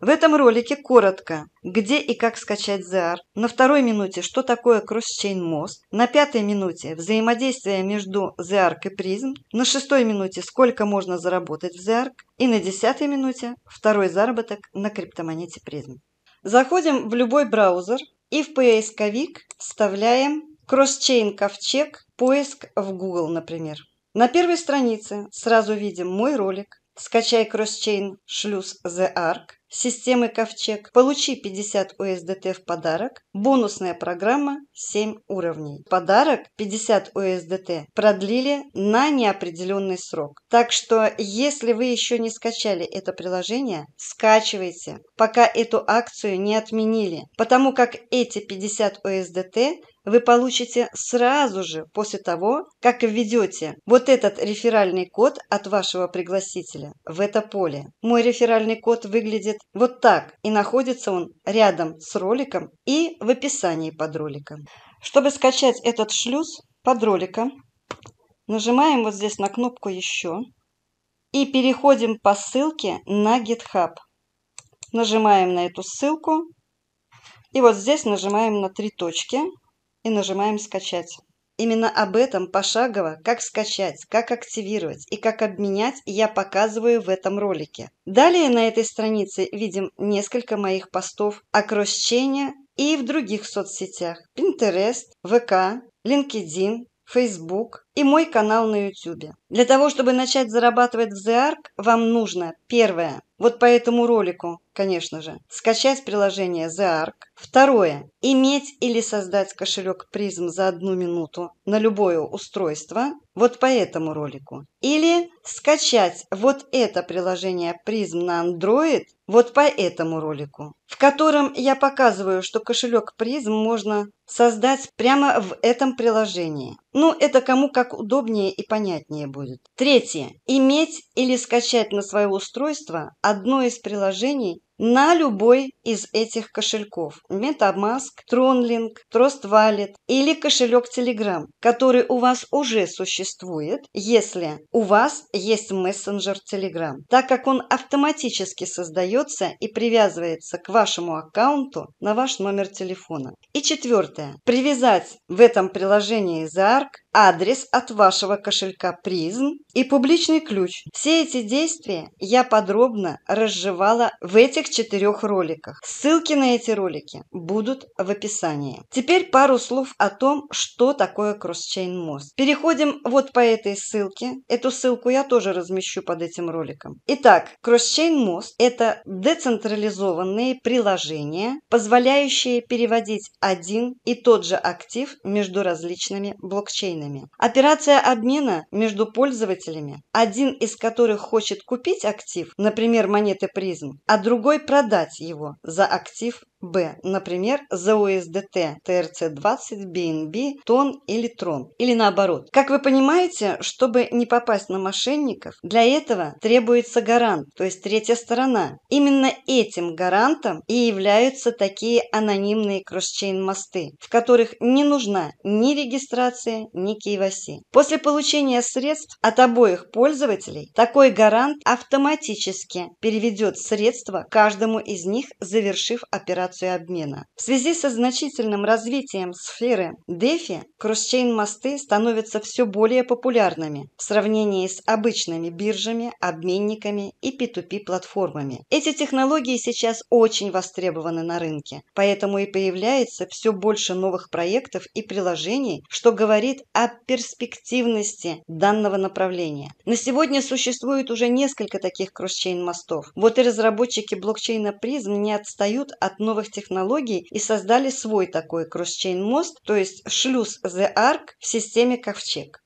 В этом ролике коротко, где и как скачать ZR, на второй минуте, что такое кросс-чейн мост, на пятой минуте взаимодействие между ZR и призм, на шестой минуте сколько можно заработать в ZR и на десятой минуте второй заработок на криптомонете призм. Заходим в любой браузер и в поисковик вставляем кросс-чейн ковчег, поиск в Google, например. На первой странице сразу видим мой ролик «Скачай кросс-чейн шлюз The системы Ковчег, получи 50 ОСДТ в подарок, бонусная программа 7 уровней. Подарок 50 ОСДТ продлили на неопределенный срок. Так что, если вы еще не скачали это приложение, скачивайте, пока эту акцию не отменили, потому как эти 50 ОСДТ вы получите сразу же после того, как введете вот этот реферальный код от вашего пригласителя в это поле. Мой реферальный код выглядит вот так и находится он рядом с роликом и в описании под роликом. Чтобы скачать этот шлюз под роликом, нажимаем вот здесь на кнопку «Еще» и переходим по ссылке на GitHub. Нажимаем на эту ссылку и вот здесь нажимаем на три точки – и нажимаем «Скачать». Именно об этом пошагово, как скачать, как активировать и как обменять, я показываю в этом ролике. Далее на этой странице видим несколько моих постов о кросс-чейне и в других соцсетях – Pinterest, ВК, LinkedIn, Facebook и мой канал на YouTube. Для того, чтобы начать зарабатывать в The Arc, вам нужно, первое, вот по этому ролику, конечно же, скачать приложение The Arc, Второе. Иметь или создать кошелек призм за одну минуту на любое устройство, вот по этому ролику. Или скачать вот это приложение призм на Android, вот по этому ролику, в котором я показываю, что кошелек призм можно создать прямо в этом приложении. Ну, это кому как удобнее и понятнее будет. Третье. Иметь или скачать на свое устройство одно из приложений на любой из этих кошельков – MetaMask, Tronlink, Trust Wallet или кошелек Telegram, который у вас уже существует, если у вас есть мессенджер Telegram, так как он автоматически создается и привязывается к вашему аккаунту на ваш номер телефона. И четвертое. Привязать в этом приложении ZARK адрес от вашего кошелька призм и публичный ключ. Все эти действия я подробно разжевала в этих четырех роликах. Ссылки на эти ролики будут в описании. Теперь пару слов о том, что такое кросс-чейн мост. Переходим вот по этой ссылке. Эту ссылку я тоже размещу под этим роликом. Итак, кросс-чейн мост – это децентрализованные приложения, позволяющие переводить один и тот же актив между различными блокчейнами активными. Операция обмена между пользователями, один из которых хочет купить актив, например, монеты призм, а другой продать его за актив Б. Например, ЗОСДТ, ТРЦ-20, БНБ, ТОН или ТРОН. Или наоборот. Как вы понимаете, чтобы не попасть на мошенников, для этого требуется гарант, то есть третья сторона. Именно этим гарантом и являются такие анонимные кросс-чейн-мосты, в которых не нужна ни регистрация, ни KYC. После получения средств от обоих пользователей, такой гарант автоматически переведет средства каждому из них, завершив операцию операции обмена. В связи со значительным развитием сферы DeFi, кросчейн-мосты становятся все более популярными в сравнении с обычными биржами, обменниками и P2P-платформами. Эти технологии сейчас очень востребованы на рынке, поэтому и появляется все больше новых проектов и приложений, что говорит о перспективности данного направления. На сегодня существует уже несколько таких кросчейн-мостов. Вот и разработчики блокчейна призм не отстают от новых новых технологий и создали свой такой кросс-чейн-мост, то есть шлюз The Ark в системе Ковчег.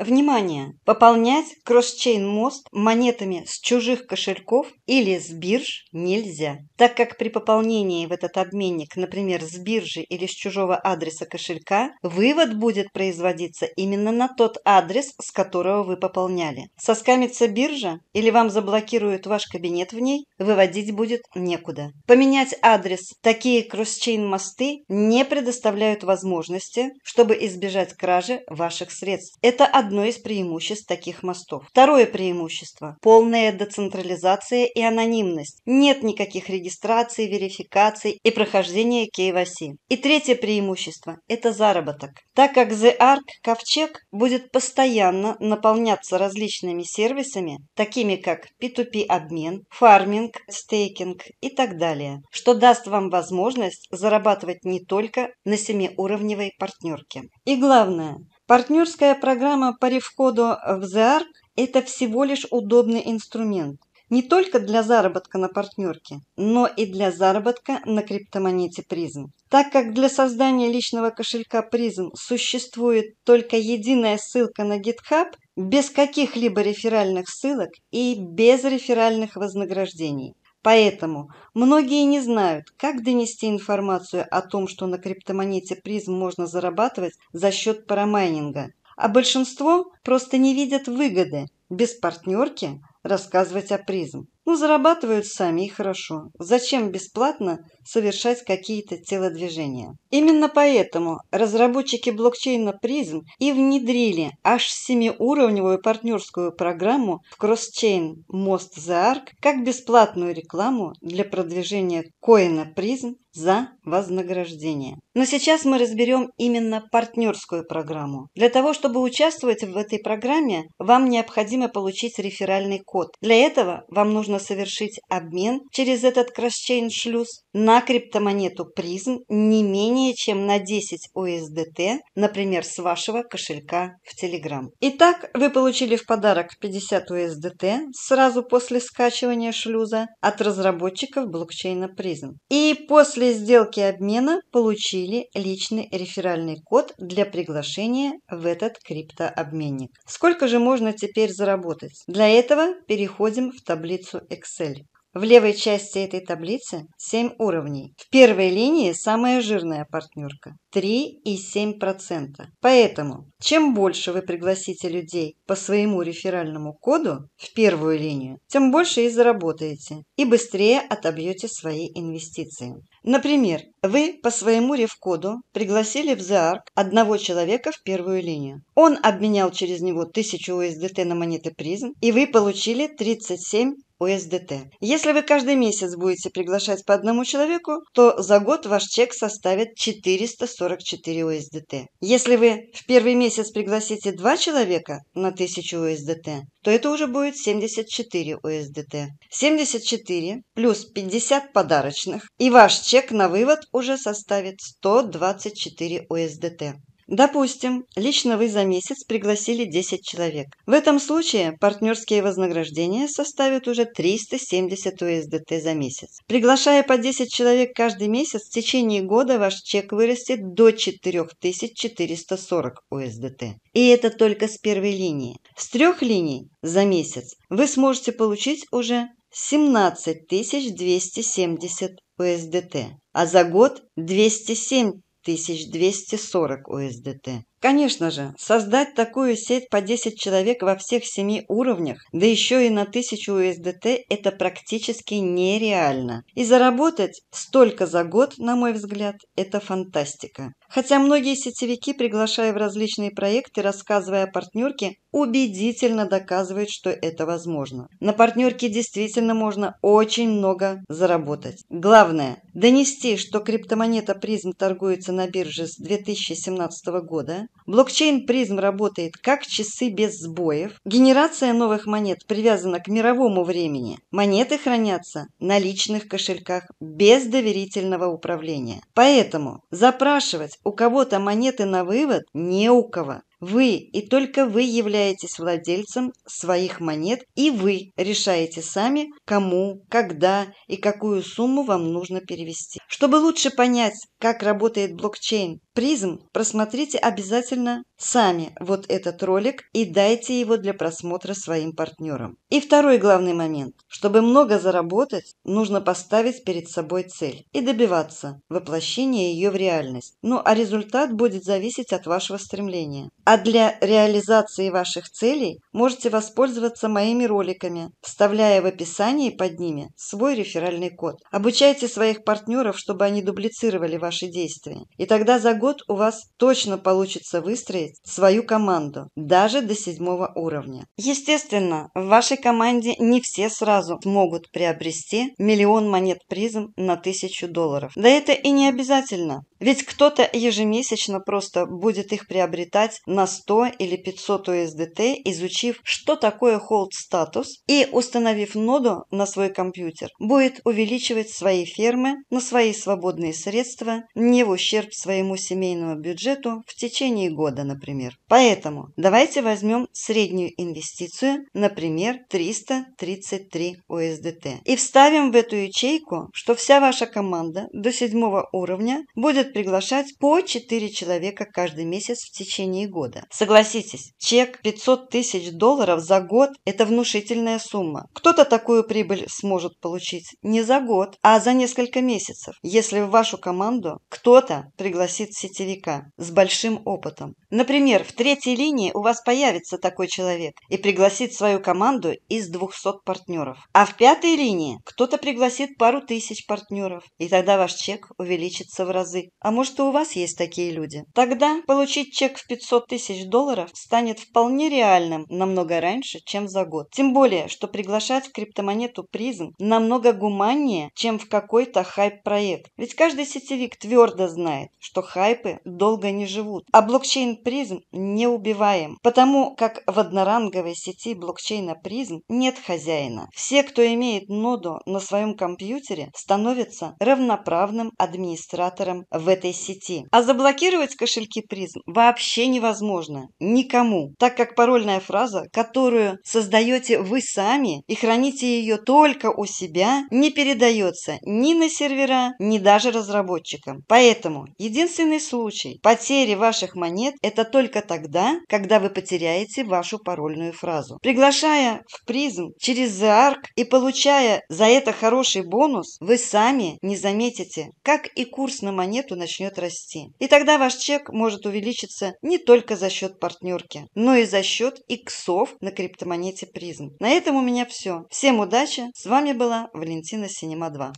Внимание! Пополнять кросс-чейн-мост монетами с чужих кошельков или с бирж нельзя, так как при пополнении в этот обменник, например, с биржи или с чужого адреса кошелька, вывод будет производиться именно на тот адрес, с которого вы пополняли. Соскамится биржа или вам заблокируют ваш кабинет в ней, выводить будет некуда. Поменять адрес такие кросс-чейн-мосты не предоставляют возможности, чтобы избежать кражи ваших средств. Это одно одно из преимуществ таких мостов. Второе преимущество – полная децентрализация и анонимность. Нет никаких регистраций, верификаций и прохождения KYC. И третье преимущество – это заработок. Так как The Ark Ковчег будет постоянно наполняться различными сервисами, такими как P2P-обмен, фарминг, стейкинг и так далее, что даст вам возможность зарабатывать не только на семиуровневой партнерке. И главное, Партнерская программа по ревходу в ZARC – это всего лишь удобный инструмент. Не только для заработка на партнерке, но и для заработка на криптомонете призм. Так как для создания личного кошелька призм существует только единая ссылка на GitHub, без каких-либо реферальных ссылок и без реферальных вознаграждений. Поэтому многие не знают, как донести информацию о том, что на криптомонете призм можно зарабатывать за счет парамайнинга. А большинство просто не видят выгоды без партнерки рассказывать о призм. Ну, зарабатывают сами и хорошо. Зачем бесплатно совершать какие-то телодвижения. Именно поэтому разработчики блокчейна призм и внедрили аж семиуровневую партнерскую программу в CrossChain Most the Arc как бесплатную рекламу для продвижения коина призм за вознаграждение. Но сейчас мы разберем именно партнерскую программу. Для того, чтобы участвовать в этой программе, вам необходимо получить реферальный код. Для этого вам нужно совершить обмен через этот кросчейн-шлюз на на криптомонету призм не менее чем на 10 USDT, например, с вашего кошелька в Telegram. Итак, вы получили в подарок 50 USDT сразу после скачивания шлюза от разработчиков блокчейна призм. И после сделки обмена получили личный реферальный код для приглашения в этот криптообменник. Сколько же можно теперь заработать? Для этого переходим в таблицу Excel. В левой части этой таблицы 7 уровней. В первой линии самая жирная партнерка – 3,7%. Поэтому, чем больше вы пригласите людей по своему реферальному коду в первую линию, тем больше и заработаете, и быстрее отобьете свои инвестиции. Например, вы по своему реф-коду пригласили в ЗАРК одного человека в первую линию. Он обменял через него 1000 USDT на монеты призм, и вы получили 37 УСДТ. Если вы каждый месяц будете приглашать по одному человеку, то за год ваш чек составит 444 УСДТ. Если вы в первый месяц пригласите два человека на 1000 УСДТ, то это уже будет 74 УСДТ. 74 плюс 50 подарочных, и ваш чек на вывод уже составит 124 УСДТ. Допустим, лично вы за месяц пригласили 10 человек. В этом случае партнерские вознаграждения составят уже 370 USDT за месяц. Приглашая по 10 человек каждый месяц, в течение года ваш чек вырастет до 4440 USDT. И это только с первой линии. С трех линий за месяц вы сможете получить уже 17270 USDT, а за год 207 тысяч 240 УСДТ. Конечно же, создать такую сеть по 10 человек во всех семи уровнях, да еще и на 1000 USDT, это практически нереально. И заработать столько за год, на мой взгляд, это фантастика. Хотя многие сетевики, приглашая в различные проекты, рассказывая о партнерке, убедительно доказывают, что это возможно. На партнерке действительно можно очень много заработать. Главное – донести, что криптомонета призм торгуется на бирже с 2017 года, Блокчейн призм работает как часы без сбоев. Генерация новых монет привязана к мировому времени. Монеты хранятся на личных кошельках без доверительного управления. Поэтому запрашивать у кого-то монеты на вывод не у кого. Вы и только вы являетесь владельцем своих монет, и вы решаете сами, кому, когда и какую сумму вам нужно перевести. Чтобы лучше понять, как работает блокчейн призм, просмотрите обязательно сами вот этот ролик и дайте его для просмотра своим партнерам. И второй главный момент. Чтобы много заработать, нужно поставить перед собой цель и добиваться воплощения ее в реальность. Ну а результат будет зависеть от вашего стремления. А для реализации ваших целей можете воспользоваться моими роликами, вставляя в описании под ними свой реферальный код. Обучайте своих партнеров, чтобы они дублицировали ваши действия. И тогда за год у вас точно получится выстроить свою команду, даже до седьмого уровня. Естественно, в вашей команде не все сразу смогут приобрести миллион монет призм на тысячу долларов. Да это и не обязательно, ведь кто-то ежемесячно просто будет их приобретать на на 100 или 500 USDT, изучив, что такое hold статус и установив ноду на свой компьютер, будет увеличивать свои фермы на свои свободные средства не в ущерб своему семейному бюджету в течение года, например. Поэтому давайте возьмем среднюю инвестицию, например, 333 USDT, и вставим в эту ячейку, что вся ваша команда до седьмого уровня будет приглашать по 4 человека каждый месяц в течение года года. Согласитесь, чек 500 тысяч долларов за год – это внушительная сумма. Кто-то такую прибыль сможет получить не за год, а за несколько месяцев, если в вашу команду кто-то пригласит сетевика с большим опытом. Например, в третьей линии у вас появится такой человек и пригласит свою команду из 200 партнеров. А в пятой линии кто-то пригласит пару тысяч партнеров, и тогда ваш чек увеличится в разы. А может, и у вас есть такие люди. Тогда получить чек в 500 тысяч тысяч долларов станет вполне реальным намного раньше, чем за год. Тем более, что приглашать в криптомонету призм намного гуманнее, чем в какой-то хайп-проект. Ведь каждый сетевик твердо знает, что хайпы долго не живут, а блокчейн призм не убиваем, потому как в одноранговой сети блокчейна призм нет хозяина. Все, кто имеет ноду на своем компьютере, становятся равноправным администратором в этой сети. А заблокировать кошельки призм вообще невозможно невозможно. Никому. Так как парольная фраза, которую создаете вы сами и храните ее только у себя, не передается ни на сервера, ни даже разработчикам. Поэтому единственный случай потери ваших монет – это только тогда, когда вы потеряете вашу парольную фразу. Приглашая в призм через ZARC и получая за это хороший бонус, вы сами не заметите, как и курс на монету начнет расти. И тогда ваш чек может увеличиться не только только за счет партнерки, но и за счет иксов на криптомонете призм. На этом у меня все. Всем удачи. С вами была Валентина Синема 2.